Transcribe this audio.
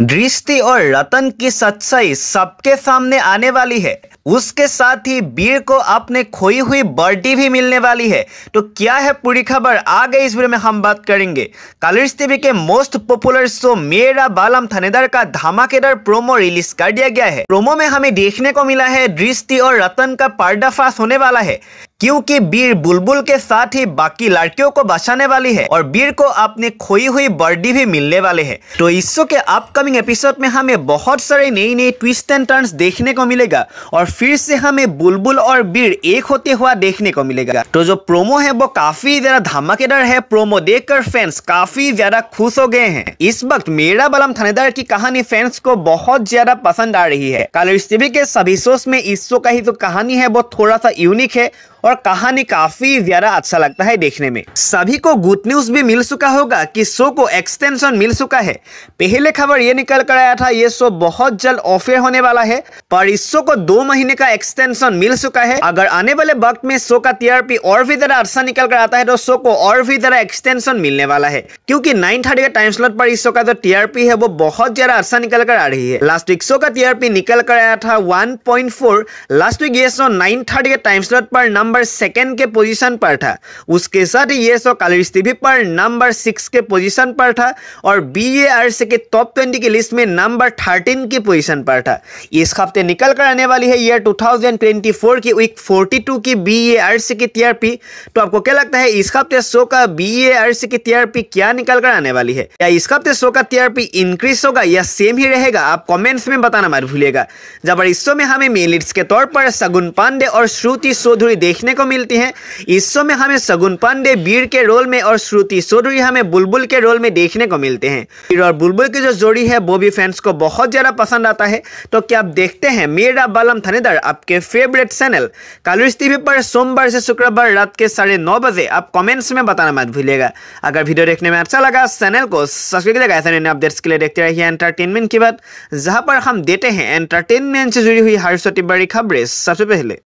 दृष्टि और रतन की सच्चाई सबके सामने आने वाली है उसके साथ ही बीर को अपने खोई हुई बर्टी भी मिलने वाली है तो क्या है पूरी खबर आगे इस वीडियो में हम बात करेंगे कालर्स टीवी के most popular show Mera Balam थानेदार का धमाकेदार प्रोमो रिलीज कर दिया गया है प्रोमो में हमें देखने को मिला है दृष्टि और रतन का पर्दाफाश होने वाला है क्योंकि वीर बुलबुल के साथ ही बाकी लड़कियों को बचाने वाली है और बीर को अपने खोई हुई बर्डी भी मिलने वाले है तो इस शो के अपकमिंग एपिसोड में हमें बहुत सारे नई नई ट्विस्ट एंड टर्न्स देखने को मिलेगा और फिर से हमें बुलबुल और बीर एक होते हुआ देखने को मिलेगा तो जो प्रोमो है वो काफी ज्यादा धमाकेदार है प्रोमो देखकर फैंस काफी ज्यादा खुश हो गए हैं इस वक्त मेरा बलम थानेदार की कहानी फैंस को बहुत ज्यादा पसंद आ रही है कलर्स टीवी के सभी शोस में इस शो का ही जो कहानी है वो थोड़ा सा यूनिक है और कहानी काफी ज्यादा अच्छा लगता है देखने में सभी को गुड न्यूज भी मिल चुका होगा कि शो को एक्सटेंशन मिल चुका है पहले खबर ये निकल कर आया था ये शो बहुत जल्द ऑफेयर होने वाला है पर इस शो को दो महीने महीने का एक्सटेंशन मिल चुका है अगर आने वाले वक्त में शो का टीआरपी और भी ज्यादा अच्छा निकल कर आता है तो शो को और भी ज्यादा एक्सटेंशन मिलने वाला है क्योंकि नाइन थर्टी का टाइम स्लॉट पर इस शो का जो टीआरपी है वो बहुत ज्यादा अच्छा निकल कर आ रही है लास्ट वीक शो का टीआरपी निकल कर आया था वन लास्ट वीक ये शो नाइन थर्टी के टाइम स्लॉट पर नंबर सेकेंड के पोजिशन पर था उसके साथ ये शो कालिश टीवी पर नंबर सिक्स के पोजिशन पर था और बी के टॉप ट्वेंटी की लिस्ट में नंबर थर्टीन की पोजिशन पर था इस हफ्ते निकल कर आने वाली है ईयर 2024 की वीक 42 की बी ए आर्ट्स की टीआरपी तो आपको क्या लगता है इस हफ्ते शो का बी ए आर्ट्स की टीआरपी क्या निकल कर आने वाली है या इस हफ्ते शो का टीआरपी इंक्रीज होगा या सेम ही रहेगा आप कमेंट्स में बताना मत भूलिएगा जब इस शो में हमें मेलिट्स के तौर पर सगुन पांडे और श्रुति चौधरी देखने को मिलती है इस शो में हमें सगुन पांडे वीर के रोल में और श्रुति चौधरी हमें बुलबुल के रोल में देखने को मिलते हैं वीर और बुलबुल की जो जोड़ी है वो भी फैंस को बहुत ज़्यादा पसंद आता है तो क्या आप देखते हैं मेरा बालम थने दानेदार आपके फेवरेट चैनल कालूस टीवी पर सोमवार से शुक्रवार रात के साढ़े नौ बजे आप कमेंट्स में बताना मत भूलिएगा अगर वीडियो देखने में अच्छा लगा चैनल को सब्सक्राइब कीजिएगा ऐसे नए अपडेट्स के लिए देखते रहिए एंटरटेनमेंट की बात जहाँ पर हम देते हैं एंटरटेनमेंट से जुड़ी हुई हर छोटी बड़ी खबरें सबसे पहले